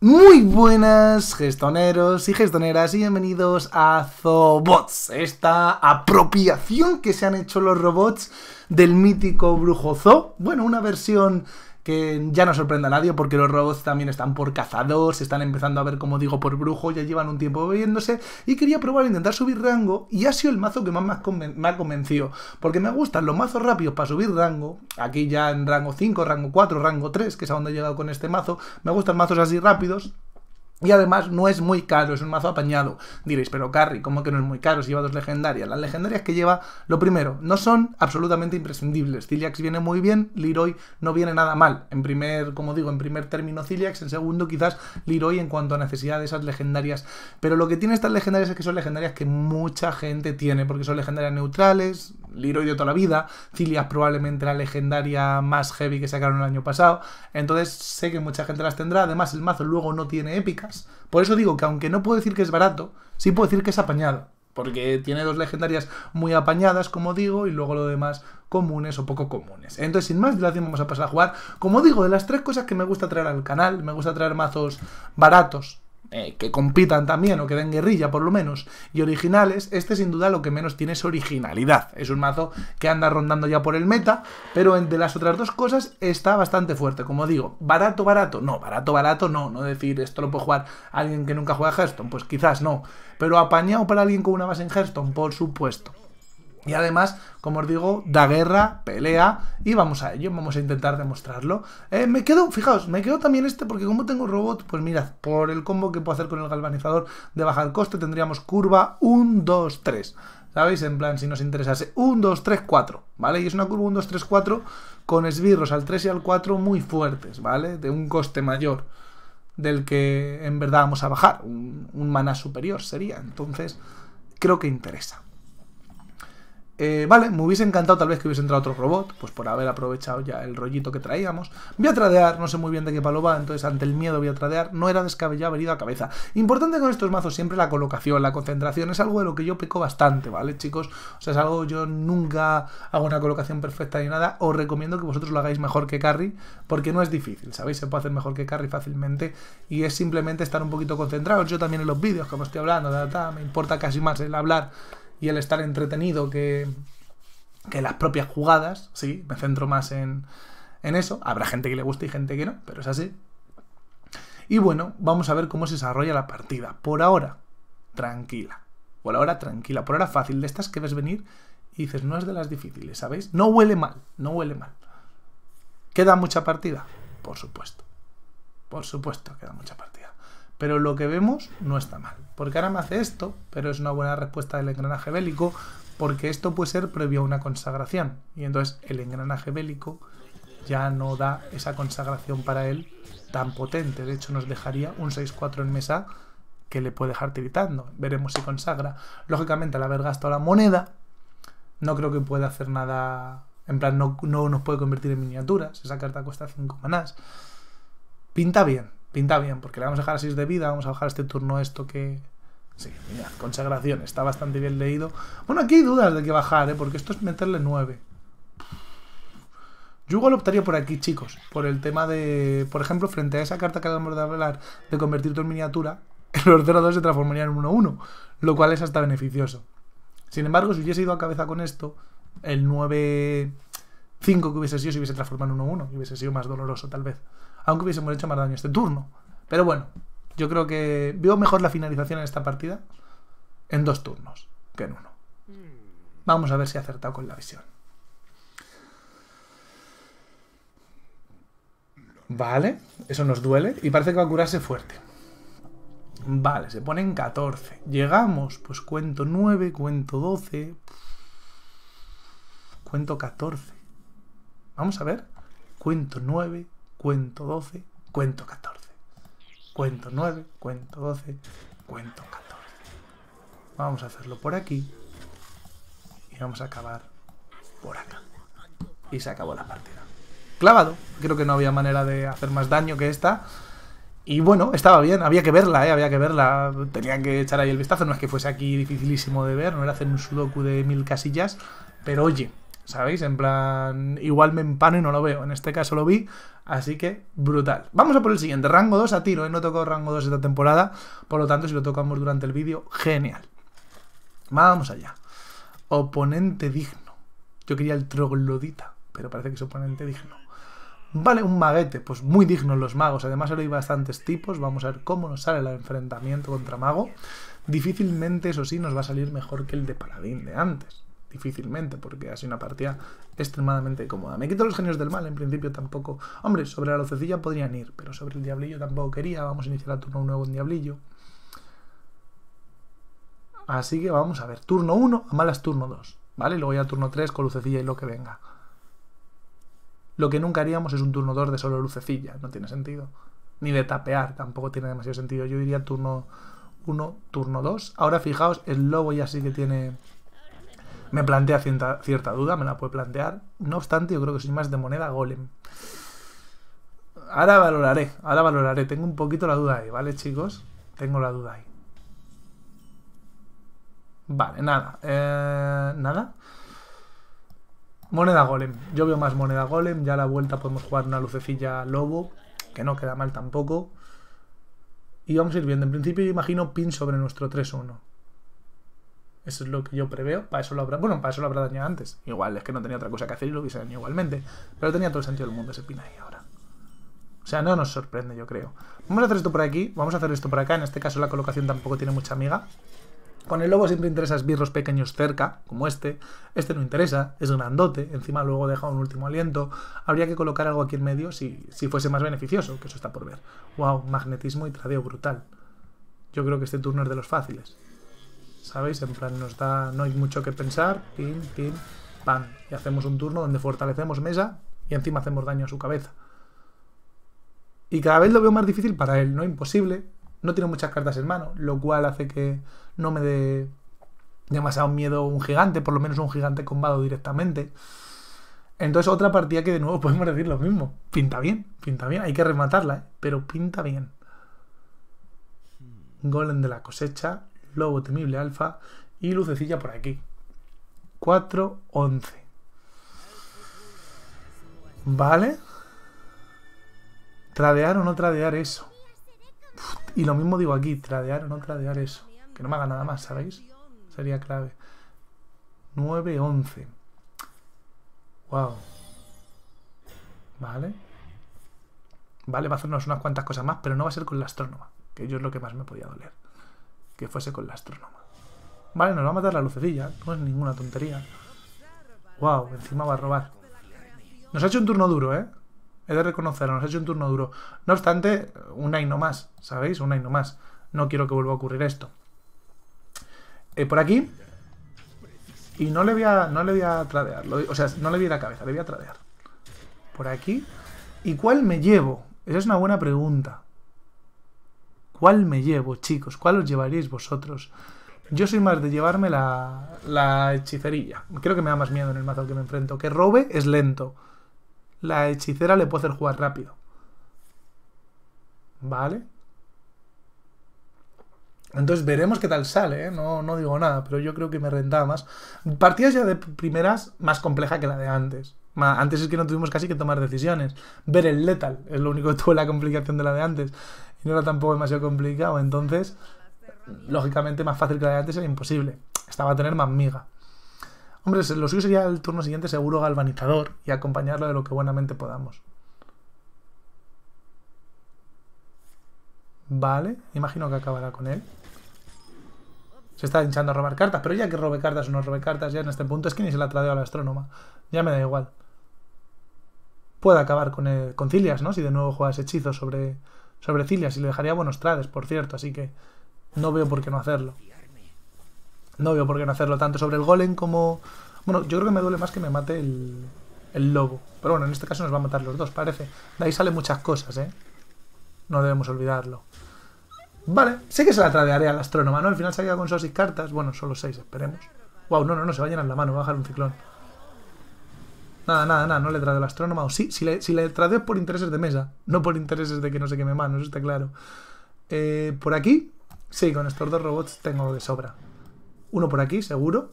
Muy buenas gestoneros y gestoneras y bienvenidos a Zobots, esta apropiación que se han hecho los robots del mítico brujo Zo. Bueno, una versión que ya no sorprenda a nadie porque los robots también están por cazador, se están empezando a ver, como digo, por brujo, ya llevan un tiempo viéndose y quería probar intentar subir rango y ha sido el mazo que más me ha convencido porque me gustan los mazos rápidos para subir rango, aquí ya en rango 5, rango 4, rango 3, que es a donde he llegado con este mazo, me gustan mazos así rápidos y además no es muy caro, es un mazo apañado. Diréis, pero Carry, ¿cómo que no es muy caro? Si lleva dos legendarias. Las legendarias que lleva, lo primero, no son absolutamente imprescindibles. Ciliax viene muy bien, Leroy no viene nada mal. En primer, como digo, en primer término Ciliax, en segundo quizás Leroy en cuanto a necesidad de esas legendarias. Pero lo que tiene estas legendarias es que son legendarias que mucha gente tiene, porque son legendarias neutrales, Leroy de toda la vida, Ciliax probablemente la legendaria más heavy que sacaron el año pasado. Entonces sé que mucha gente las tendrá. Además, el mazo luego no tiene épica por eso digo que aunque no puedo decir que es barato, sí puedo decir que es apañado. Porque tiene dos legendarias muy apañadas, como digo, y luego lo demás comunes o poco comunes. Entonces, sin más dilación, vamos a pasar a jugar. Como digo, de las tres cosas que me gusta traer al canal, me gusta traer mazos baratos, eh, que compitan también o que den guerrilla por lo menos y originales, este sin duda lo que menos tiene es originalidad. Es un mazo que anda rondando ya por el meta, pero entre las otras dos cosas está bastante fuerte. Como digo, barato, barato, no, barato, barato, no. No decir esto lo puede jugar alguien que nunca juega a Hearthstone, pues quizás no. Pero apañado para alguien con una base en Hearthstone, por supuesto. Y además, como os digo, da guerra, pelea y vamos a ello, vamos a intentar demostrarlo. Eh, me quedo, fijaos, me quedo también este porque como tengo robot, pues mirad, por el combo que puedo hacer con el galvanizador de bajar coste tendríamos curva 1, 2, 3. ¿Sabéis? En plan, si nos interesase 1, 2, 3, 4, ¿vale? Y es una curva 1, 2, 3, 4 con esbirros al 3 y al 4 muy fuertes, ¿vale? De un coste mayor del que en verdad vamos a bajar, un, un superior sería. Entonces, creo que interesa. Eh, vale, me hubiese encantado tal vez que hubiese entrado otro robot, pues por haber aprovechado ya el rollito que traíamos. Voy a tradear, no sé muy bien de qué palo va, entonces ante el miedo voy a tradear, no era descabellado haber a cabeza. Importante con estos mazos siempre la colocación, la concentración, es algo de lo que yo peco bastante, ¿vale, chicos? O sea, es algo, yo nunca hago una colocación perfecta ni nada, os recomiendo que vosotros lo hagáis mejor que carry, porque no es difícil, ¿sabéis? Se puede hacer mejor que carry fácilmente y es simplemente estar un poquito concentrado Yo también en los vídeos, como estoy hablando, me importa casi más el hablar y el estar entretenido que, que las propias jugadas, sí, me centro más en, en eso. Habrá gente que le guste y gente que no, pero es así. Y bueno, vamos a ver cómo se desarrolla la partida. Por ahora, tranquila. Por ahora, tranquila. Por ahora, fácil. De estas que ves venir y dices, no es de las difíciles, ¿sabéis? No huele mal, no huele mal. ¿Queda mucha partida? Por supuesto. Por supuesto, queda mucha partida. Pero lo que vemos no está mal. Porque ahora me hace esto, pero es una buena respuesta del engranaje bélico, porque esto puede ser previo a una consagración. Y entonces el engranaje bélico ya no da esa consagración para él tan potente. De hecho, nos dejaría un 6-4 en mesa que le puede dejar tiritando. Veremos si consagra. Lógicamente, al haber gastado la moneda, no creo que pueda hacer nada. En plan, no, no nos puede convertir en miniaturas. Esa carta cuesta 5 manás. Pinta bien, pinta bien, porque le vamos a dejar a 6 de vida, vamos a bajar este turno esto que... Sí, mira, consagración, está bastante bien leído. Bueno, aquí hay dudas de que bajar, ¿eh? porque esto es meterle 9. Yo igual optaría por aquí, chicos, por el tema de... Por ejemplo, frente a esa carta que acabamos de hablar de convertirte en miniatura, El ordenador se transformaría en 1-1, lo cual es hasta beneficioso. Sin embargo, si hubiese ido a cabeza con esto, el 9-5 que hubiese sido se hubiese transformado en 1-1 hubiese sido más doloroso, tal vez aunque hubiésemos hecho más daño este turno. Pero bueno, yo creo que veo mejor la finalización en esta partida en dos turnos que en uno. Vamos a ver si he acertado con la visión. Vale, eso nos duele y parece que va a curarse fuerte. Vale, se pone en 14. Llegamos, pues cuento 9, cuento 12, cuento 14. Vamos a ver, cuento 9, cuento 12, cuento 14. Cuento 9, cuento 12, cuento 14. Vamos a hacerlo por aquí y vamos a acabar por acá. Y se acabó la partida. Clavado. Creo que no había manera de hacer más daño que esta. Y bueno, estaba bien, había que verla, ¿eh? había que verla. tenían que echar ahí el vistazo, no es que fuese aquí dificilísimo de ver, no era hacer un sudoku de mil casillas, pero oye, ¿sabéis? En plan, igual me empano y no lo veo. En este caso lo vi, así que brutal. Vamos a por el siguiente, rango 2 a tiro, No ¿eh? No tocó rango 2 esta temporada, por lo tanto, si lo tocamos durante el vídeo, genial. Vamos allá. Oponente digno. Yo quería el troglodita, pero parece que es oponente digno. Vale, un maguete, pues muy digno los magos. Además, ahora hay bastantes tipos. Vamos a ver cómo nos sale el enfrentamiento contra mago. Difícilmente, eso sí, nos va a salir mejor que el de paladín de antes difícilmente, porque ha sido una partida extremadamente cómoda. Me quito los genios del mal, en principio tampoco. Hombre, sobre la lucecilla podrían ir, pero sobre el diablillo tampoco quería. Vamos a iniciar a turno nuevo en diablillo. Así que vamos a ver, turno 1, a malas turno 2, ¿vale? luego ya turno 3 con lucecilla y lo que venga. Lo que nunca haríamos es un turno 2 de solo lucecilla, no tiene sentido. Ni de tapear, tampoco tiene demasiado sentido. Yo diría turno 1, turno 2. Ahora fijaos, el lobo ya sí que tiene me plantea cierta, duda, me la puede plantear. No obstante, yo creo que soy más de moneda golem. Ahora valoraré, ahora valoraré. Tengo un poquito la duda ahí, ¿vale, chicos? Tengo la duda ahí. Vale, nada. Eh, nada. Moneda golem. Yo veo más moneda golem. Ya a la vuelta podemos jugar una lucecilla lobo, que no queda mal tampoco. Y vamos a ir viendo. En principio imagino pin sobre nuestro 3-1. Eso es lo que yo preveo. Para eso lo habrá, bueno, para eso lo habrá dañado antes. Igual, es que no tenía otra cosa que hacer y lo hubiese dañado igualmente. Pero tenía todo el sentido del mundo ese pin ahí ahora. O sea, no nos sorprende, yo creo. Vamos a hacer esto por aquí, vamos a hacer esto por acá. En este caso la colocación tampoco tiene mucha amiga. Con el lobo siempre interesa esbirros pequeños cerca, como este. Este no interesa, es grandote, encima luego deja un último aliento. Habría que colocar algo aquí en medio si, si fuese más beneficioso, que eso está por ver. Wow, magnetismo y tradeo brutal. Yo creo que este turno es de los fáciles. ¿sabéis? En plan, nos da, no hay mucho que pensar, pin, pin, pan. Y hacemos un turno donde fortalecemos mesa y encima hacemos daño a su cabeza. Y cada vez lo veo más difícil para él, no imposible. No tiene muchas cartas en mano, lo cual hace que no me dé demasiado miedo un gigante, por lo menos un gigante combado directamente. Entonces otra partida que de nuevo podemos decir lo mismo. Pinta bien, pinta bien, hay que rematarla, ¿eh? pero pinta bien. Hmm. Golem de la cosecha, Lobo Temible Alfa y Lucecilla por aquí. 4-11. ¿Vale? Tradear o no tradear eso. y lo mismo digo aquí, tradear o no tradear eso. Que no me haga nada más, ¿sabéis? Sería clave. 9-11. Wow. Vale. Vale, va a hacernos unas cuantas cosas más, pero no va a ser con la astrónoma, que yo es lo que más me podía doler que fuese con la astrónoma. Vale, nos va a matar la lucecilla, no es ninguna tontería. Wow, encima va a robar. Nos ha hecho un turno duro, ¿eh? He de reconocerlo, nos ha hecho un turno duro. No obstante, un año más, ¿sabéis? Un año más. No quiero que vuelva a ocurrir esto. Eh, por aquí. Y no le voy a, no le voy a tradear. o sea, no le vi a la cabeza, le voy a tradear. Por aquí. ¿Y cuál me llevo? Esa es una buena pregunta. ¿Cuál me llevo, chicos? ¿Cuál os llevaríais vosotros? Yo soy más de llevarme la, la hechicerilla. Creo que me da más miedo en el mazo que me enfrento. Que robe es lento. La hechicera le puede hacer jugar rápido. ¿Vale? Entonces veremos qué tal sale, ¿eh? no, no digo nada, pero yo creo que me rentaba más. Partidas ya de primeras más compleja que la de antes. Antes es que no tuvimos casi que tomar decisiones. Ver el letal es lo único que tuvo la complicación de la de antes y no era tampoco demasiado complicado. Entonces, lógicamente, más fácil que la de antes era imposible. Estaba a tener más miga. Hombre, lo suyo sería el turno siguiente seguro galvanizador y acompañarlo de lo que buenamente podamos. Vale, imagino que acabará con él. Se está hinchando a robar cartas, pero ya que robe cartas o no robe cartas, ya en este punto es que ni se la a la astrónoma. Ya me da igual. Puede acabar con, con Cilias, ¿no? Si de nuevo juegas hechizos sobre, sobre Cilias y le dejaría buenos trades, por cierto, así que no veo por qué no hacerlo. No veo por qué no hacerlo tanto sobre el golem como... Bueno, yo creo que me duele más que me mate el, lobo. Pero bueno, en este caso nos va a matar los dos, parece. De ahí salen muchas cosas, ¿eh? No debemos olvidarlo. Vale, sé que se la tradearé al astrónoma, ¿no? Al final se ha quedado con solo 6 cartas. Bueno, solo seis esperemos. Wow, no, no, no, se va a llenar la mano, va a bajar un ciclón. Nada, nada, nada, no le tradeo al astrónoma. O sí, si le, si tradeo es por intereses de mesa, no por intereses de que no se queme mano eso está claro. Eh, por aquí, sí, con estos dos robots tengo de sobra. Uno por aquí, seguro.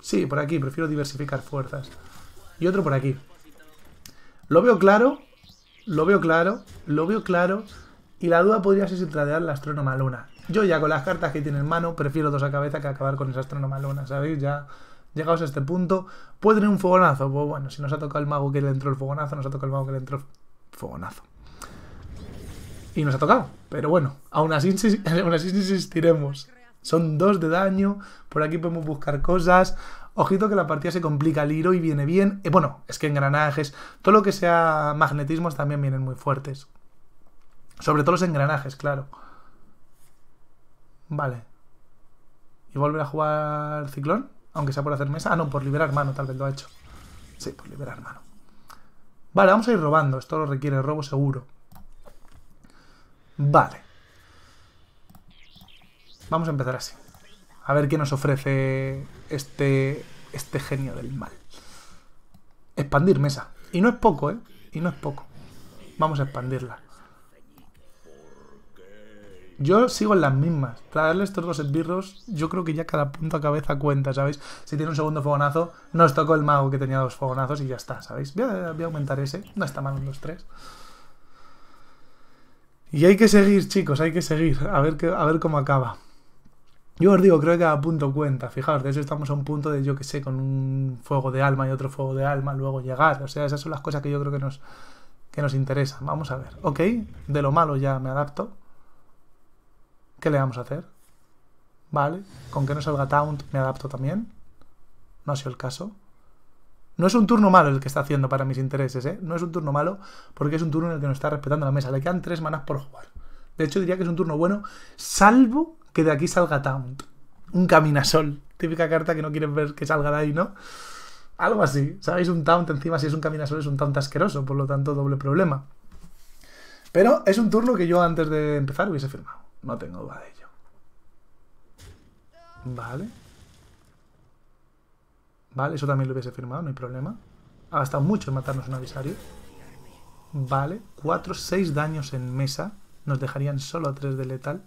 Sí, por aquí, prefiero diversificar fuerzas. Y otro por aquí. Lo veo claro, lo veo claro, lo veo claro. Y la duda podría ser si tradear la astrónoma luna. Yo ya con las cartas que tiene en mano, prefiero dos a cabeza que acabar con esa astrónoma luna, ¿sabéis? Ya llegados a este punto, puede tener un fogonazo. Pues bueno, si nos ha tocado el mago que le entró el fogonazo, nos ha tocado el mago que le entró el fogonazo. Y nos ha tocado, pero bueno, aún así, insistiremos. Son dos de daño, por aquí podemos buscar cosas. Ojito que la partida se complica, el y viene bien. Eh, bueno, es que engranajes, todo lo que sea magnetismos también vienen muy fuertes. Sobre todo los engranajes, claro. Vale. ¿Y volver a jugar ciclón? Aunque sea por hacer mesa. Ah, no, por liberar mano, tal vez lo ha hecho. Sí, por liberar mano. Vale, vamos a ir robando. Esto lo requiere robo seguro. Vale. Vamos a empezar así. A ver qué nos ofrece este, este genio del mal. Expandir mesa. Y no es poco, ¿eh? Y no es poco. Vamos a expandirla yo sigo en las mismas. Traerle estos dos esbirros, yo creo que ya cada punto a cabeza cuenta, ¿sabéis? Si tiene un segundo fogonazo, nos tocó el mago que tenía dos fogonazos y ya está, ¿sabéis? Voy a, aumentar ese, no está mal los tres. Y hay que seguir, chicos, hay que seguir, a ver, que, a ver cómo acaba. Yo os digo, creo que cada punto cuenta, fijaos, de eso estamos a un punto de, yo que sé, con un fuego de alma y otro fuego de alma, luego llegar, o sea, esas son las cosas que yo creo que nos, que nos interesan. Vamos a ver, ok, de lo malo ya me adapto. ¿Qué le vamos a hacer? ¿Vale? Con que no salga Taunt me adapto también. No ha sido el caso. No es un turno malo el que está haciendo para mis intereses, ¿eh? No es un turno malo porque es un turno en el que no está respetando la mesa. Le quedan tres manas por jugar. De hecho, diría que es un turno bueno, salvo que de aquí salga Taunt. Un caminasol. Típica carta que no quieren ver que salga de ahí, ¿no? Algo así. ¿Sabéis? Un Taunt encima, si es un caminasol, es un Taunt asqueroso. Por lo tanto, doble problema. Pero es un turno que yo antes de empezar hubiese firmado. No tengo duda de ello. Vale. Vale, eso también lo hubiese firmado, no hay problema. Ha gastado mucho en matarnos un avisario. Vale, 4, 6 daños en mesa. Nos dejarían solo a 3 de letal.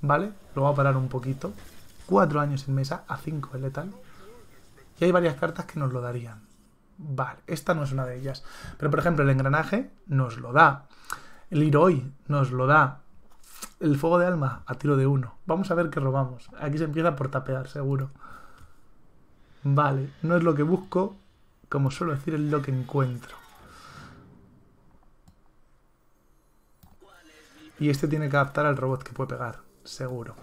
Vale, lo voy a parar un poquito. 4 años en mesa, a 5 de letal. Y hay varias cartas que nos lo darían. Vale, esta no es una de ellas. Pero por ejemplo, el engranaje nos lo da. El Hiroi nos lo da. El fuego de alma a tiro de uno. Vamos a ver qué robamos. Aquí se empieza por tapear, seguro. Vale, no es lo que busco, como suelo decir, es lo que encuentro. Y este tiene que adaptar al robot que puede pegar, seguro.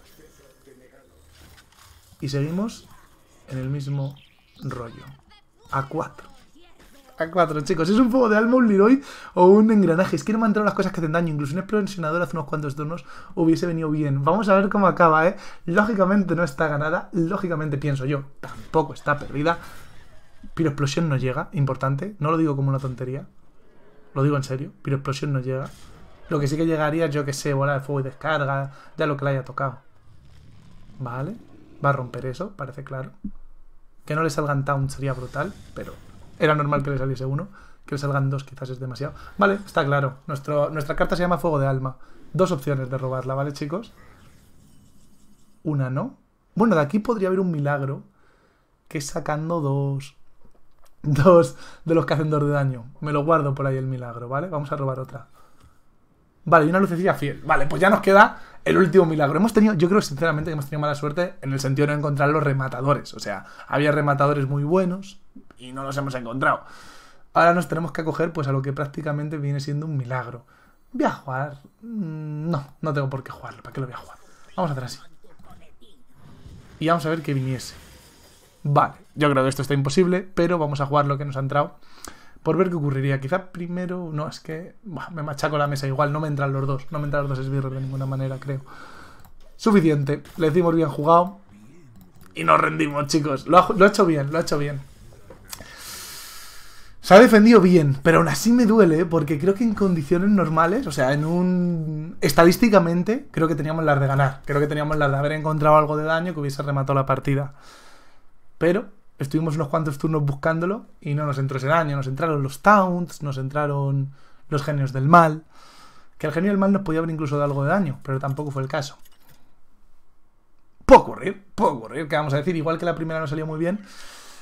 Y seguimos en el mismo rollo. A 4 a 4, chicos. Es un fuego de alma, un o un engranaje. Es que no me las cosas que hacen daño. Incluso un explosionador hace unos cuantos turnos hubiese venido bien. Vamos a ver cómo acaba, ¿eh? Lógicamente no está ganada. Lógicamente, pienso yo, tampoco está perdida. Pero explosión no llega, importante. No lo digo como una tontería. Lo digo en serio. Pero explosión no llega. Lo que sí que llegaría, yo que sé, bola de fuego y descarga. Ya lo que le haya tocado. Vale. Va a romper eso, parece claro. Que no le salgan taunt sería brutal, pero era normal que le saliese uno. Que le salgan dos quizás es demasiado. Vale, está claro. Nuestro, nuestra carta se llama Fuego de Alma. Dos opciones de robarla, ¿vale, chicos? Una no. Bueno, de aquí podría haber un milagro. Que sacando dos. Dos de los que hacen dos de daño. Me lo guardo por ahí el milagro, ¿vale? Vamos a robar otra. Vale, y una lucecilla fiel. Vale, pues ya nos queda el último milagro. Hemos tenido, yo creo sinceramente que hemos tenido mala suerte en el sentido de no encontrar los rematadores. O sea, había rematadores muy buenos, y no los hemos encontrado. Ahora nos tenemos que acoger pues a lo que prácticamente viene siendo un milagro. ¿Voy a jugar? Mm, no, no tengo por qué jugarlo. ¿Para qué lo voy a jugar? Vamos a hacer así. Y vamos a ver qué viniese. Vale, yo creo que esto está imposible, pero vamos a jugar lo que nos ha entrado. Por ver qué ocurriría. Quizá primero... No, es que... me machaco la mesa igual. No me entran los dos. No me entran los dos esbirros de ninguna manera, creo. Suficiente. Le decimos bien jugado. Y nos rendimos, chicos. Lo lo ha hecho bien, lo ha hecho bien. Se ha defendido bien, pero aún así me duele, ¿eh? porque creo que en condiciones normales, o sea, en un. Estadísticamente, creo que teníamos las de ganar. Creo que teníamos las de haber encontrado algo de daño que hubiese rematado la partida. Pero estuvimos unos cuantos turnos buscándolo y no nos entró ese daño. Nos entraron los Taunts, nos entraron los genios del mal. Que el genio del mal nos podía haber incluso dado algo de daño, pero tampoco fue el caso. Poco ocurrir, poco ocurrir, que vamos a decir, igual que la primera no salió muy bien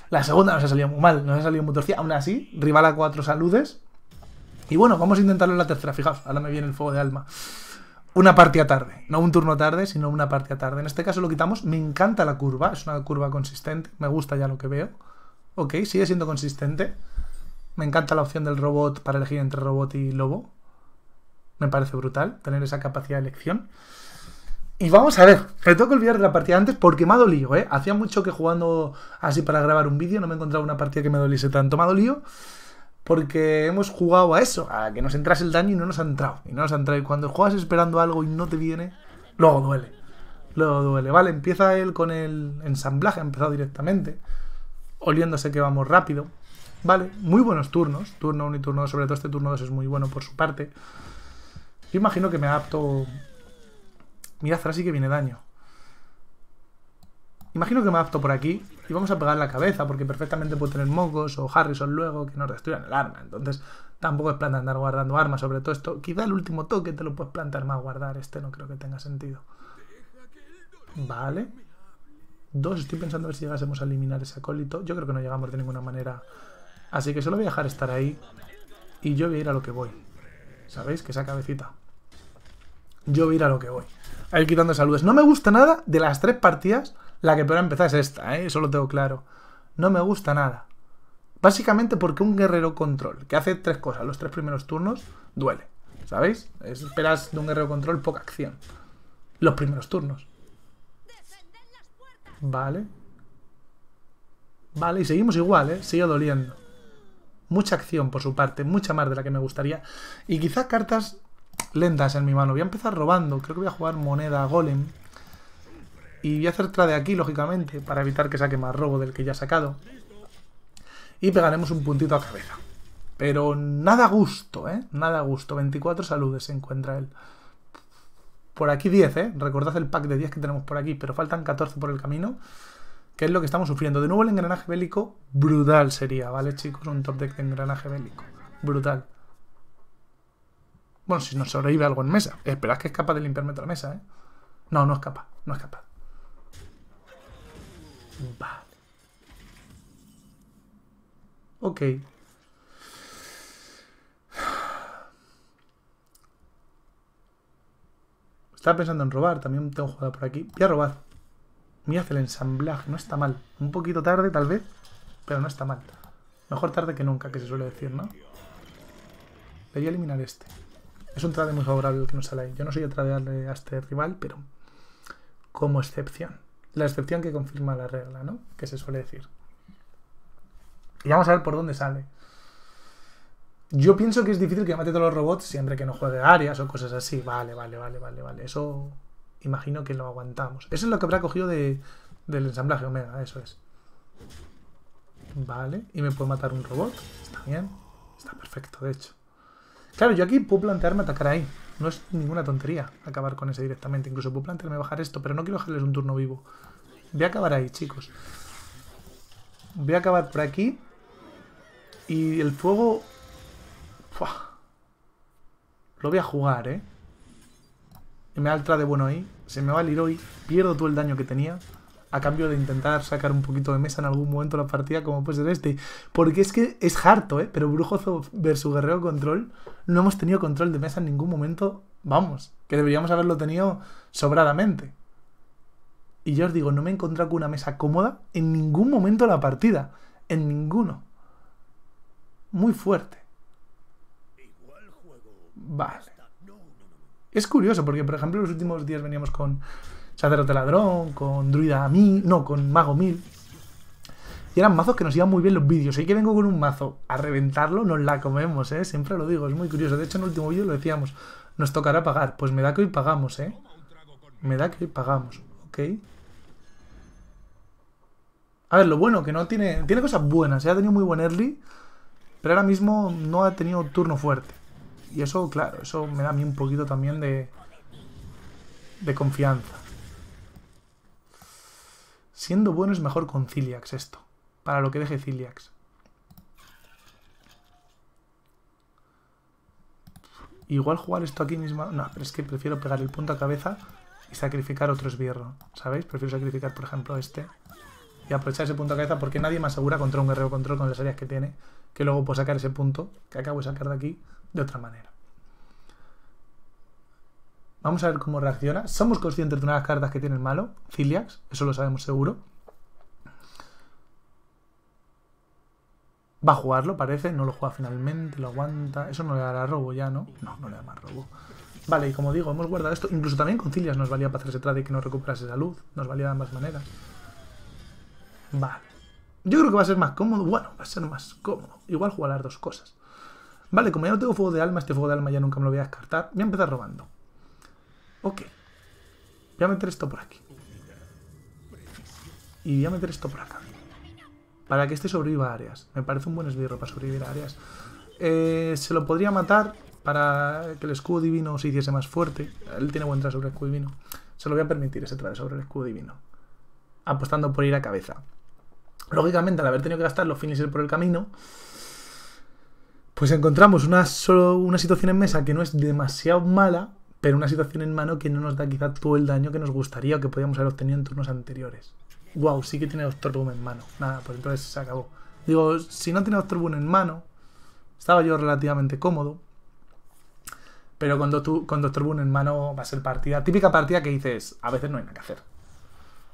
la segunda nos ha salido muy mal, nos ha salido muy torcida. Aún así, rival a cuatro saludes. Y bueno, vamos a intentarlo en la tercera, fijaos, ahora me viene el fuego de alma. Una partida tarde, no un turno tarde, sino una partida tarde. En este caso lo quitamos, me encanta la curva, es una curva consistente, me gusta ya lo que veo. Ok, sigue siendo consistente. Me encanta la opción del robot para elegir entre robot y lobo. Me parece brutal tener esa capacidad de elección. Y vamos a ver, me tengo que olvidar de la partida antes porque me ha dolido, ¿eh? Hacía mucho que jugando así para grabar un vídeo no me encontraba una partida que me doliese tanto. Me ha dolido porque hemos jugado a eso, a que nos entrase el daño y no nos ha entrado. Y no nos ha entrado. Y cuando juegas esperando algo y no te viene, luego duele. Luego duele. Vale, empieza él con el ensamblaje, ha empezado directamente, oliéndose que vamos rápido. Vale, muy buenos turnos, turno 1 y turno 2, sobre todo este turno 2 es muy bueno por su parte. Yo imagino que me adapto Mira, Zara sí que viene daño. Imagino que me apto por aquí y vamos a pegar la cabeza, porque perfectamente puede tener mogos o Harrison luego que nos destruyan el arma. Entonces, tampoco es plan de andar guardando armas, sobre todo esto. Quizá el último toque te lo puedes plantar más guardar. Este no creo que tenga sentido. Vale. Dos, estoy pensando a ver si llegásemos a eliminar ese acólito. Yo creo que no llegamos de ninguna manera. Así que solo voy a dejar estar ahí. Y yo voy a ir a lo que voy. ¿Sabéis? Que esa cabecita. Yo voy a ir a lo que voy el quitando saludos. No me gusta nada de las tres partidas. La que peor empezar es esta, ¿eh? eso lo tengo claro. No me gusta nada. Básicamente porque un guerrero control que hace tres cosas los tres primeros turnos duele. ¿Sabéis? Esperas de un guerrero control poca acción. Los primeros turnos. Vale. Vale, y seguimos igual, ¿eh? Sigue doliendo. Mucha acción por su parte, mucha más de la que me gustaría. Y quizás cartas lendas en mi mano. Voy a empezar robando. Creo que voy a jugar moneda golem. Y voy a hacer trade aquí, lógicamente, para evitar que saque más robo del que ya ha sacado. Y pegaremos un puntito a cabeza. Pero nada gusto, ¿eh? Nada gusto. 24 saludes se encuentra él. Por aquí 10, ¿eh? Recordad el pack de 10 que tenemos por aquí, pero faltan 14 por el camino, que es lo que estamos sufriendo. De nuevo el engranaje bélico, brutal sería, ¿vale, chicos? Un top deck de engranaje bélico. Brutal. Bueno, si nos sobrevive algo en mesa. Esperad que es capaz de limpiarme la mesa, ¿eh? No, no es capaz. No es capaz. Vale. Ok. Estaba pensando en robar. También tengo jugada por aquí. Voy a robar. Mira el ensamblaje. No está mal. Un poquito tarde, tal vez. Pero no está mal. Mejor tarde que nunca, que se suele decir, ¿no? voy a eliminar este. Es un trade muy favorable que nos sale ahí. Yo no soy el trade a este rival, pero como excepción. La excepción que confirma la regla, ¿no? Que se suele decir. Y vamos a ver por dónde sale. Yo pienso que es difícil que mate todos los robots siempre que no juegue áreas o cosas así. Vale, vale, vale, vale, vale. Eso imagino que lo aguantamos. Eso es lo que habrá cogido del ensamblaje Omega, eso es. Vale, y me puede matar un robot. Está bien. Está perfecto, de hecho. Claro, yo aquí puedo plantearme atacar ahí. No es ninguna tontería acabar con ese directamente. Incluso puedo plantearme bajar esto, pero no quiero hacerles un turno vivo. Voy a acabar ahí, chicos. Voy a acabar por aquí. Y el fuego... Lo voy a jugar, ¿eh? me altra de bueno ahí. Se me va el Hiroi. Pierdo todo el daño que tenía a cambio de intentar sacar un poquito de mesa en algún momento la partida, como puede ser este. Porque es que es harto, ¿eh? Pero Brujo versus Guerrero Control no hemos tenido control de mesa en ningún momento, vamos, que deberíamos haberlo tenido sobradamente. Y yo os digo, no me he encontrado con una mesa cómoda en ningún momento de la partida, en ninguno. Muy fuerte. Vale. Es curioso, porque por ejemplo los últimos días veníamos con sacerdote ladrón, con druida a mí no, con mago mil. Y eran mazos que nos iban muy bien los vídeos. Y que vengo con un mazo a reventarlo, nos la comemos, ¿eh? Siempre lo digo, es muy curioso. De hecho, en el último vídeo lo decíamos, nos tocará pagar. Pues me da que hoy pagamos, ¿eh? Me da que hoy pagamos, ¿ok? A ver, lo bueno, que no tiene... Tiene cosas buenas, Se ¿eh? ha tenido muy buen early, pero ahora mismo no ha tenido turno fuerte. Y eso, claro, eso me da a mí un poquito también de... de confianza. Siendo bueno es mejor con Ciliax esto. Para lo que deje Ciliax. Igual jugar esto aquí mismo, No, pero es que prefiero pegar el punto a cabeza y sacrificar otro esbierro. ¿Sabéis? Prefiero sacrificar, por ejemplo, este. Y aprovechar ese punto a cabeza porque nadie me asegura contra un guerrero control con las áreas que tiene. Que luego puedo sacar ese punto que acabo de sacar de aquí de otra manera. Vamos a ver cómo reacciona. Somos conscientes de una de las cartas que tiene el malo, Cilias. eso lo sabemos seguro. Va a jugarlo, parece, no lo juega finalmente, lo aguanta. Eso no le dará robo ya, ¿no? No, no le da más robo. Vale, y como digo, hemos guardado esto. Incluso también con Cilias nos valía para hacerse trade y que no recuperase la luz. Nos valía de ambas maneras. Vale. Yo creo que va a ser más cómodo. Bueno, va a ser más cómodo. Igual jugar las dos cosas. Vale, como ya no tengo fuego de alma, este fuego de alma ya nunca me lo voy a descartar. Voy a empezar robando. Ok. Voy a meter esto por aquí. Y voy a meter esto por acá. Para que este sobreviva a áreas. Me parece un buen esbirro para sobrevivir a áreas. Eh, se lo podría matar para que el escudo divino se hiciese más fuerte. Él tiene buen traje sobre el escudo divino. Se lo voy a permitir ese tras sobre el escudo divino. Apostando por ir a cabeza. Lógicamente, al haber tenido que gastar los finishes por el camino, pues encontramos una, una situación en mesa que no es demasiado mala, pero una situación en mano que no nos da quizá todo el daño que nos gustaría o que podíamos haber obtenido en turnos anteriores. Wow, sí que tiene Doctor Boom en mano. Nada, pues entonces se acabó. Digo, si no tiene Doctor Boom en mano, estaba yo relativamente cómodo. Pero con, Doctor, con Boom en mano va a ser partida. Típica partida que dices, a veces no hay nada que hacer.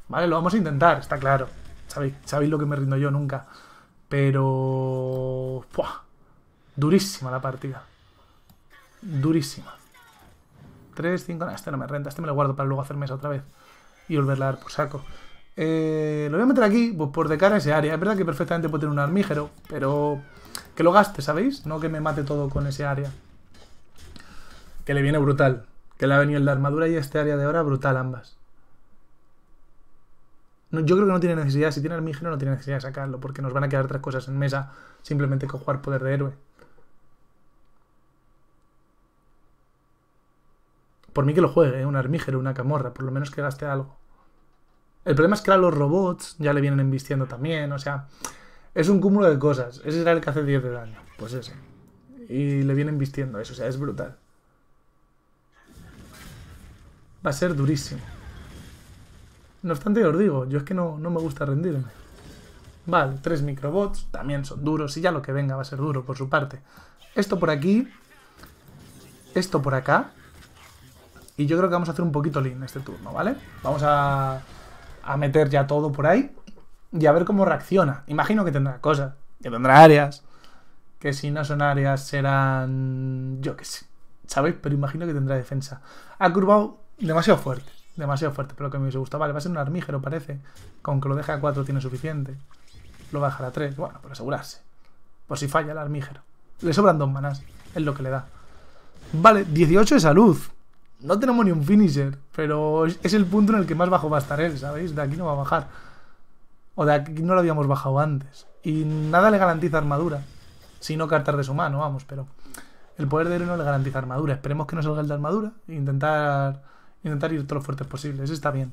Vale, lo vamos a intentar, está claro. Sabéis, sabéis lo que me rindo yo nunca. Pero... ¡Puah! Durísima la partida. Durísima. 3, 5, no, este no me renta, este me lo guardo para luego hacer mesa otra vez y volverla a dar por saco. Eh, lo voy a meter aquí, pues por de cara a ese área. Es verdad que perfectamente puedo tener un armígero, pero que lo gaste, ¿sabéis? No que me mate todo con ese área. Que le viene brutal. Que le ha venido la armadura y este área de ahora brutal ambas. yo creo que no tiene necesidad, si tiene armígero no tiene necesidad de sacarlo, porque nos van a quedar otras cosas en mesa simplemente con jugar poder de héroe. Por mí que lo juegue, ¿eh? un armígero, una camorra, por lo menos que gaste algo. El problema es que ahora los robots ya le vienen embistiendo también, o sea, es un cúmulo de cosas. Ese era el que hace 10 de daño, pues ese. Y le vienen vistiendo eso, o sea, es brutal. Va a ser durísimo. No obstante, os digo, yo es que no, no me gusta rendirme. Vale, tres microbots, también son duros, y ya lo que venga va a ser duro por su parte. Esto por aquí, esto por acá, y yo creo que vamos a hacer un poquito lean este turno, ¿vale? Vamos a, meter ya todo por ahí y a ver cómo reacciona. Imagino que tendrá cosas, que tendrá áreas, que si no son áreas serán... yo qué sé, ¿sabéis? Pero imagino que tendrá defensa. Ha curvado demasiado fuerte, demasiado fuerte, pero que me hubiese gustado. Vale, va a ser un armígero, parece. Con que lo deje a 4 tiene suficiente. Lo va a 3, bueno, por asegurarse. Por si falla el armígero. Le sobran dos manas es lo que le da. Vale, 18 de salud. No tenemos ni un finisher, pero es el punto en el que más bajo va a estar él, ¿sabéis? De aquí no va a bajar. O de aquí no lo habíamos bajado antes. Y nada le garantiza armadura. Sino cartas de su mano, vamos, pero... El poder de héroe no le garantiza armadura. Esperemos que no salga el de armadura. E intentar, intentar ir todo lo posible. posibles. Está bien.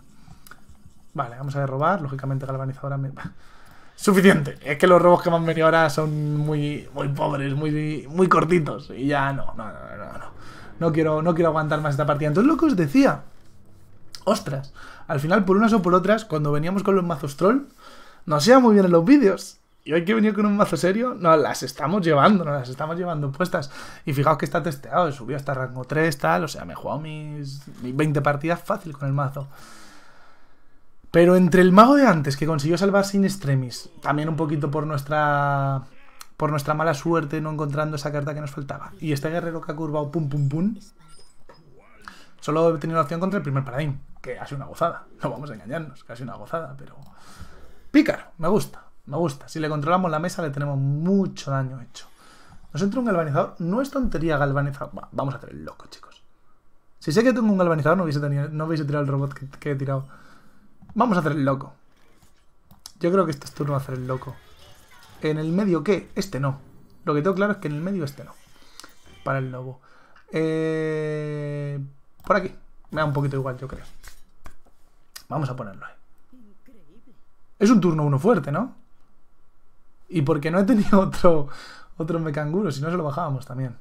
Vale, vamos a robar. Lógicamente galvanizadora... Me... Suficiente. Es que los robos que me han venido ahora son muy, muy pobres, muy, muy cortitos. Y ya no, no, no, no. no no quiero, no quiero aguantar más esta partida. Entonces lo que os decía, ostras, al final por unas o por otras, cuando veníamos con los mazos troll, nos iba muy bien en los vídeos. Y hay que venir con un mazo serio, no, las estamos llevando, nos las estamos llevando puestas. Y fijaos que está testeado, subió hasta rango 3, tal, o sea, me he jugado mis, mis 20 partidas fácil con el mazo. Pero entre el mago de antes, que consiguió salvar sin extremis, también un poquito por nuestra por nuestra mala suerte no encontrando esa carta que nos faltaba. Y este guerrero que ha curvado pum pum pum, solo he tenido la opción contra el primer paradín que ha sido una gozada, no vamos a engañarnos, que una gozada, pero... Pícaro, me gusta, me gusta. Si le controlamos la mesa le tenemos mucho daño hecho. Nos entra un galvanizador, no es tontería galvanizador, vamos a hacer el loco, chicos. Si sé que tengo un galvanizador no hubiese, no tirado el robot que, he tirado. Vamos a hacer el loco. Yo creo que este es turno hacer el loco en el medio qué, este no. Lo que tengo claro es que en el medio este no. Para el lobo. Eh, por aquí. Me da un poquito igual, yo creo. Vamos a ponerlo ahí. Es un turno uno fuerte, ¿no? Y porque no he tenido otro, otro mecanguro, si no se lo bajábamos también.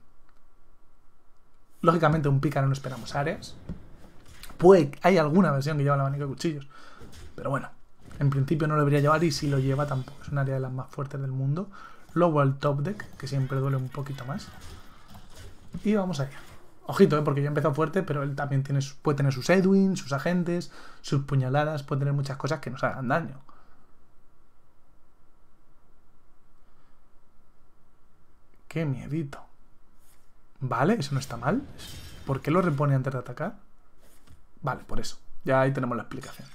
Lógicamente un pícaro no esperamos Ares Puede, hay alguna versión que lleva la abanico de cuchillos. Pero bueno. En principio no lo debería llevar y si lo lleva tampoco es un área de las más fuertes del mundo. Luego el top deck, que siempre duele un poquito más. Y vamos allá. Ojito, eh, porque yo he empezado fuerte, pero él también tiene, puede tener sus Edwin, sus agentes, sus puñaladas, puede tener muchas cosas que nos hagan daño. Qué miedito. Vale, eso no está mal. ¿Por qué lo repone antes de atacar? Vale, por eso. Ya ahí tenemos la explicación.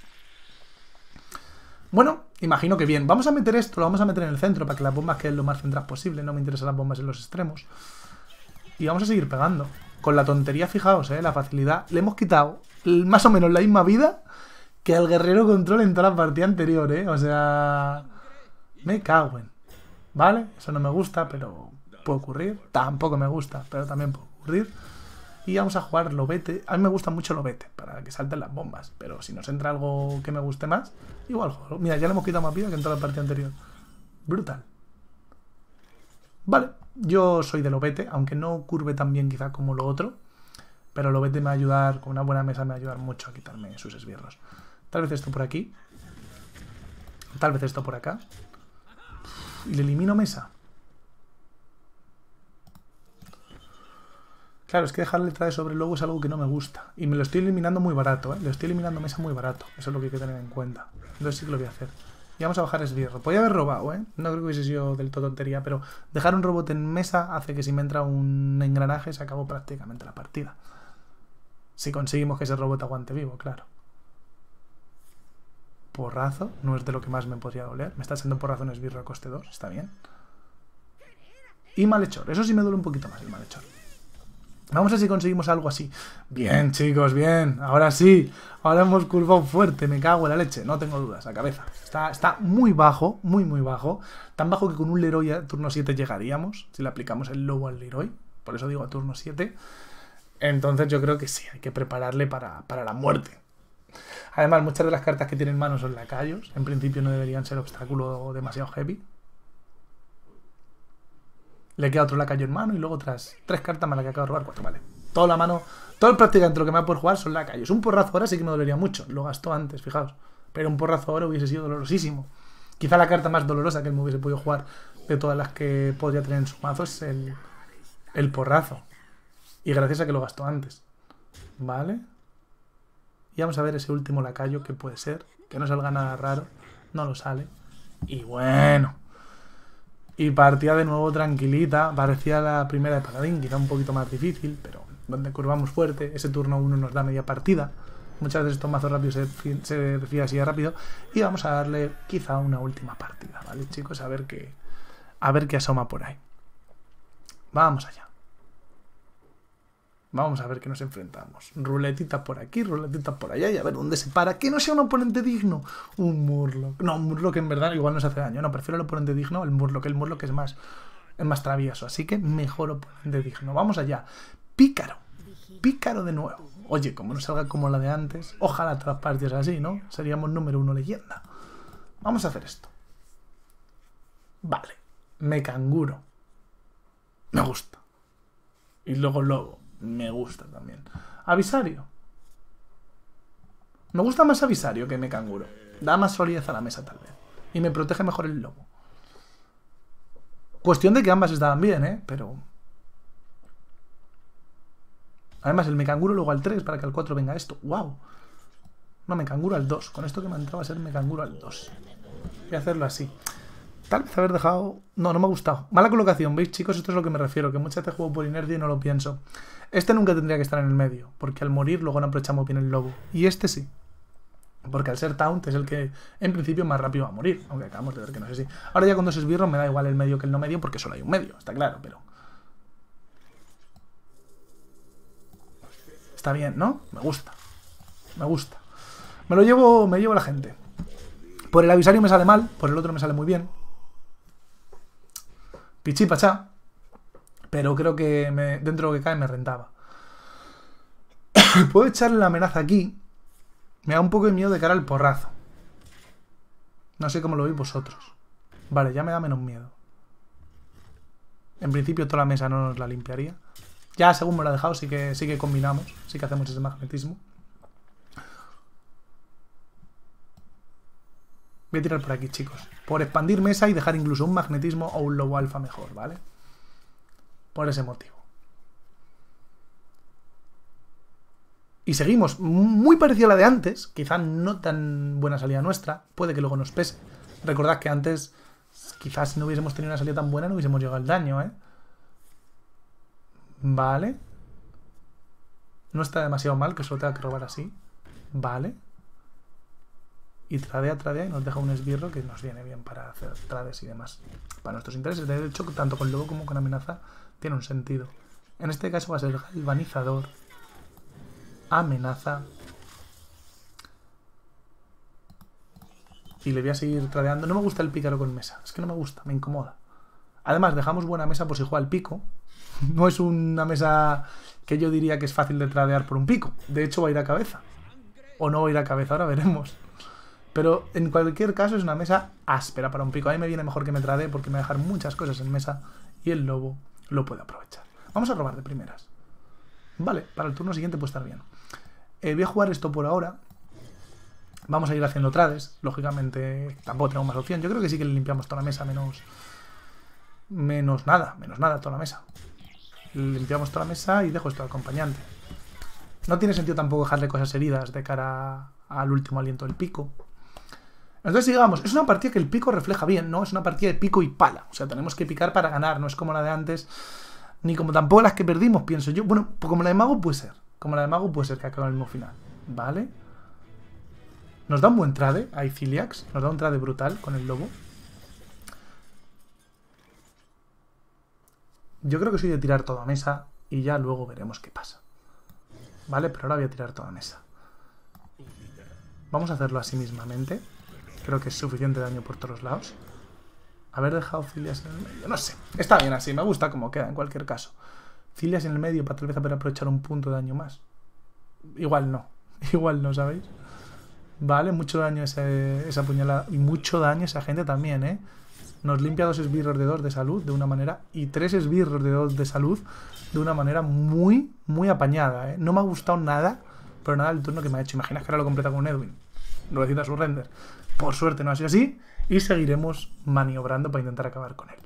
Bueno, imagino que bien. Vamos a meter esto, lo vamos a meter en el centro para que las bombas queden lo más centradas posible. No me interesan las bombas en los extremos. Y vamos a seguir pegando. Con la tontería, fijaos, ¿eh? la facilidad. Le hemos quitado más o menos la misma vida que al guerrero control en toda la partida anterior, ¿eh? O sea... Me cago ¿Vale? Eso no me gusta, pero puede ocurrir. Tampoco me gusta, pero también puede ocurrir. Y vamos a jugar Lobete. A mí me gusta mucho Lobete, para que salten las bombas. Pero si nos entra algo que me guste más, igual juego. Mira, ya le hemos quitado más vida que en toda la partida anterior. Brutal. Vale, yo soy de Lobete, aunque no curve tan bien quizá como lo otro. Pero Lobete me va a ayudar, con una buena mesa me va a ayudar mucho a quitarme sus esbirros. Tal vez esto por aquí. Tal vez esto por acá. Y le elimino mesa. Claro, es que dejar letra de sobre logo es algo que no me gusta. Y me lo estoy eliminando muy barato, ¿eh? Lo estoy eliminando mesa muy barato. Eso es lo que hay que tener en cuenta. Entonces sí que lo voy a hacer. Y vamos a bajar esbirro. Podría haber robado, ¿eh? No creo que hubiese sido del todo tontería, pero dejar un robot en mesa hace que si me entra un engranaje se acabó prácticamente la partida. Si conseguimos que ese robot aguante vivo, claro. Porrazo, no es de lo que más me podría doler. Me está haciendo por porrazo en esbirro a coste 2, está bien. Y malhechor, eso sí me duele un poquito más el malhechor. Vamos a ver si conseguimos algo así. Bien, chicos, bien. Ahora sí. Ahora hemos curvado fuerte. Me cago en la leche. No tengo dudas. La cabeza. Está, muy bajo. Muy, muy bajo. Tan bajo que con un Leroy a turno 7 llegaríamos. Si le aplicamos el lobo al Leroy. Por eso digo a turno 7. Entonces yo creo que sí. Hay que prepararle para, la muerte. Además, muchas de las cartas que tiene en mano son lacayos. En principio no deberían ser obstáculo demasiado heavy. Le queda otro lacayo en mano y luego otras tres cartas más las que acabo de robar, cuatro, vale. Toda la mano, todo el prácticamente lo que me va a jugar son lacayos. Un porrazo ahora sí que me dolería mucho, lo gastó antes, fijaos. Pero un porrazo ahora hubiese sido dolorosísimo. Quizá la carta más dolorosa que él me hubiese podido jugar de todas las que podría tener en su mazo es el, el porrazo. Y gracias a que lo gastó antes. ¿Vale? Y vamos a ver ese último lacayo que puede ser. Que no salga nada raro. No lo sale. Y bueno. Y partía de nuevo tranquilita, parecía la primera de Paladín, quizá un poquito más difícil, pero donde curvamos fuerte, ese turno 1 nos da media partida. Muchas veces estos mazos rápidos se, se así de rápido. Y vamos a darle quizá una última partida, ¿vale, chicos? A ver qué, a ver qué asoma por ahí. Vamos allá. Vamos a ver qué nos enfrentamos. Ruletita por aquí, ruletita por allá y a ver dónde se para. Que no sea un oponente digno. Un Murloc. No, un Murloc en verdad igual nos hace daño. No, prefiero el oponente digno al Murloc. El Murloc es más, es más travieso. Así que mejor oponente digno. Vamos allá. Pícaro. Pícaro de nuevo. Oye, como no salga como la de antes, ojalá todas partes así, ¿no? Seríamos número uno leyenda. Vamos a hacer esto. Vale. Me canguro. Me gusta. Y luego lobo me gusta también. Avisario. Me gusta más Avisario que me canguro. Da más solidez a la mesa, tal vez. Y me protege mejor el lobo. Cuestión de que ambas estaban bien, ¿eh? Pero... Además, el mecanguro luego al 3 para que al 4 venga esto. ¡Wow! No, mecanguro al 2. Con esto que me entraba a ser mecanguro al 2. Voy a hacerlo así. Tal vez haber dejado... No, no me ha gustado. Mala colocación, ¿veis, chicos? Esto es lo que me refiero, que muchas veces juego por inercia y no lo pienso. Este nunca tendría que estar en el medio, porque al morir luego no aprovechamos bien el lobo. Y este sí. Porque al ser Taunt es el que en principio más rápido va a morir. Aunque acabamos de ver que no sé si. Ahora ya con dos esbirros me da igual el medio que el no medio porque solo hay un medio, está claro, pero. Está bien, ¿no? Me gusta. Me gusta. Me lo llevo. Me llevo la gente. Por el avisario me sale mal, por el otro me sale muy bien. Pichipachá pero creo que dentro de lo que cae me rentaba. Puedo echarle la amenaza aquí. Me da un poco de miedo de cara al porrazo. No sé cómo lo veis vosotros. Vale, ya me da menos miedo. En principio toda la mesa no nos la limpiaría. Ya según me lo ha dejado, que, sí que combinamos. Sí que hacemos ese magnetismo. Voy a tirar por aquí, chicos. Por expandir mesa y dejar incluso un magnetismo o un lobo alfa mejor, ¿vale? por ese motivo. Y seguimos, muy parecido a la de antes, quizá no tan buena salida nuestra, puede que luego nos pese. Recordad que antes quizás no hubiésemos tenido una salida tan buena no hubiésemos llegado al daño, ¿eh? Vale. No está demasiado mal que solo tenga que robar así. Vale. Y tradea, tradea y nos deja un esbirro que nos viene bien para hacer trades y demás. Para nuestros intereses, de hecho, tanto con lobo como con amenaza tiene un sentido. En este caso va a ser galvanizador, amenaza. Y le voy a seguir tradeando. No me gusta el pícaro con mesa, es que no me gusta, me incomoda. Además, dejamos buena mesa por si juega el pico. No es una mesa que yo diría que es fácil de tradear por un pico. De hecho, va a ir a cabeza. O no va a ir a cabeza, ahora veremos. Pero en cualquier caso es una mesa áspera para un pico. A mí me viene mejor que me trade porque me va a dejar muchas cosas en mesa. Y el lobo lo puede aprovechar. Vamos a robar de primeras. Vale, para el turno siguiente puede estar bien. Eh, voy a jugar esto por ahora. Vamos a ir haciendo trades. Lógicamente tampoco tengo más opción. Yo creo que sí que le limpiamos toda la mesa menos... Menos nada, menos nada toda la mesa. Limpiamos toda la mesa y dejo esto al acompañante. No tiene sentido tampoco dejarle cosas heridas de cara al último aliento del pico. Entonces, digamos, es una partida que el pico refleja bien, ¿no? Es una partida de pico y pala. O sea, tenemos que picar para ganar, no es como la de antes, ni como tampoco las que perdimos, pienso yo. Bueno, pues como la de mago puede ser. Como la de mago puede ser que acabe el mismo final, ¿vale? Nos da un buen trade Ahí Iciliax, nos da un trade brutal con el lobo. Yo creo que soy de tirar toda mesa y ya luego veremos qué pasa. ¿Vale? Pero ahora voy a tirar toda a mesa. Vamos a hacerlo así mismamente. Creo que es suficiente daño por todos lados. Haber dejado filias en el medio. No sé. Está bien así. Me gusta como queda en cualquier caso. filias en el medio para tal vez haber un punto de daño más. Igual no. Igual no, ¿sabéis? Vale, mucho daño ese, esa puñalada. Y mucho daño esa gente también, ¿eh? Nos limpia dos esbirros de dos de salud de una manera. Y tres esbirros de dos de salud de una manera muy, muy apañada, ¿eh? No me ha gustado nada, pero nada el turno que me ha hecho. imaginas que ahora lo completa con Edwin. Lo a su render. Por suerte no ha sido así y seguiremos maniobrando para intentar acabar con él.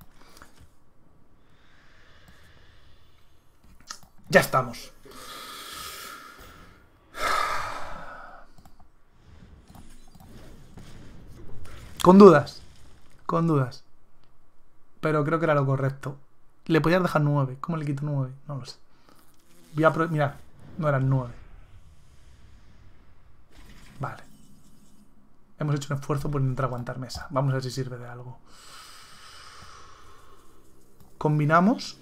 Ya estamos. Con dudas. Con dudas. Pero creo que era lo correcto. Le podías dejar nueve ¿Cómo le quito 9? No lo sé. Voy a Mirad, no eran 9. Hemos hecho un esfuerzo por intentar aguantar mesa. Vamos a ver si sirve de algo. Combinamos.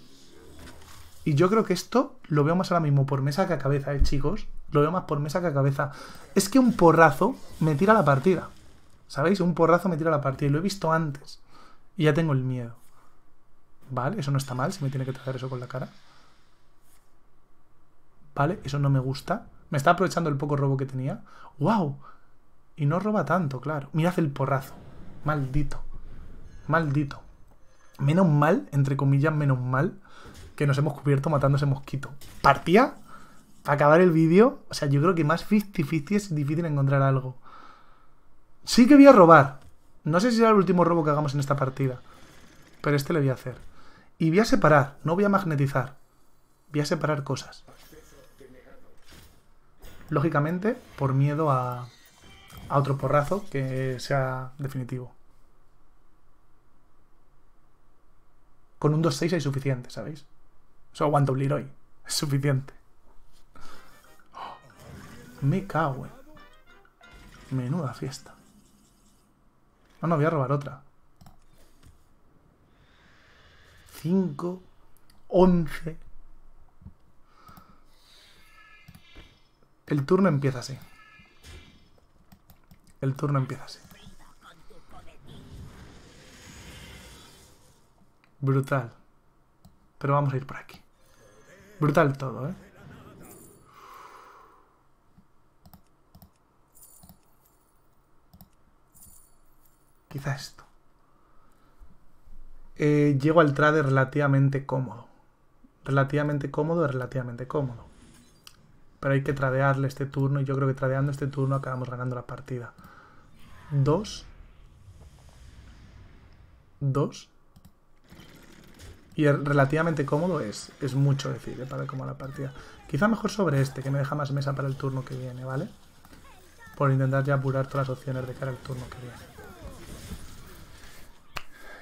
Y yo creo que esto lo veo más ahora mismo por mesa que a cabeza, ¿eh, chicos? Lo veo más por mesa que a cabeza. Es que un porrazo me tira la partida. ¿Sabéis? Un porrazo me tira la partida. Y lo he visto antes. Y ya tengo el miedo. Vale, eso no está mal, si me tiene que traer eso con la cara. Vale, eso no me gusta. Me está aprovechando el poco robo que tenía. ¡Wow! Y no roba tanto, claro. Mirad el porrazo. Maldito. Maldito. Menos mal, entre comillas, menos mal, que nos hemos cubierto matando ese mosquito. Partía acabar el vídeo. O sea, yo creo que más difícil es difícil encontrar algo. Sí que voy a robar. No sé si será el último robo que hagamos en esta partida. Pero este le voy a hacer. Y voy a separar, no voy a magnetizar. Voy a separar cosas. Lógicamente, por miedo a a otro porrazo que sea definitivo. Con un 2-6 hay suficiente, ¿sabéis? Eso aguanta un Leroy. Es suficiente. me cago en. Menuda fiesta. No, no, voy a robar otra. 5, 11. El turno empieza así. El turno empieza así. Brutal. Pero vamos a ir por aquí. Brutal todo, ¿eh? Quizá esto. Eh, llego al trade relativamente cómodo. Relativamente cómodo, relativamente cómodo. Pero hay que tradearle este turno y yo creo que tradeando este turno acabamos ganando la partida. 2, 2. Y relativamente cómodo es, es mucho decir, ¿eh? para como la partida. Quizá mejor sobre este, que me deja más mesa para el turno que viene, ¿vale? Por intentar ya apurar todas las opciones de cara al turno que viene.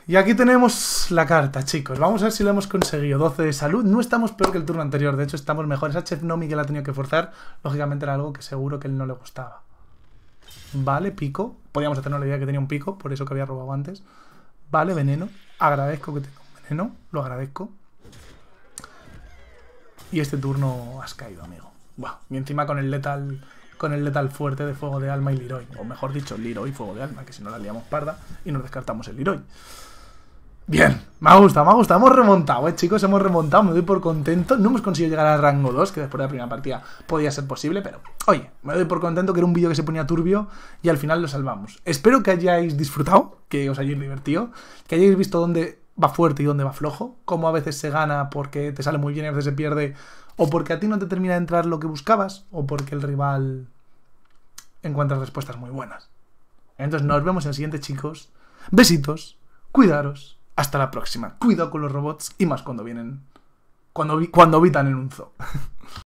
Y aquí tenemos la carta, chicos. Vamos a ver si lo hemos conseguido. 12 de salud. No estamos peor que el turno anterior. De hecho, estamos mejor. Esa Chef Nomi que la ha tenido que forzar, lógicamente era algo que seguro que él no le gustaba. Vale, pico. podíamos hacernos la idea que tenía un pico, por eso que había robado antes. Vale, veneno. Agradezco que tenga veneno, lo agradezco. Y este turno has caído, amigo. Buah. Y encima con el letal con el letal fuerte de Fuego de Alma y Leroy. O mejor dicho, Leroy Fuego de Alma, que si no la liamos parda y nos descartamos el liroi Bien, me ha gustado, me ha gustado. Hemos remontado, eh, chicos, hemos remontado, me doy por contento. No hemos conseguido llegar al rango 2, que después de la primera partida podía ser posible, pero oye, me doy por contento que era un vídeo que se ponía turbio y al final lo salvamos. Espero que hayáis disfrutado, que os hayáis divertido, que hayáis visto dónde va fuerte y dónde va flojo, cómo a veces se gana porque te sale muy bien y a veces se pierde, o porque a ti no te termina de entrar lo que buscabas, o porque el rival encuentra respuestas muy buenas. Entonces nos vemos en el siguiente, chicos. Besitos, cuidaros hasta la próxima. Cuidado con los robots y más cuando vienen. Cuando, cuando habitan en un zoo.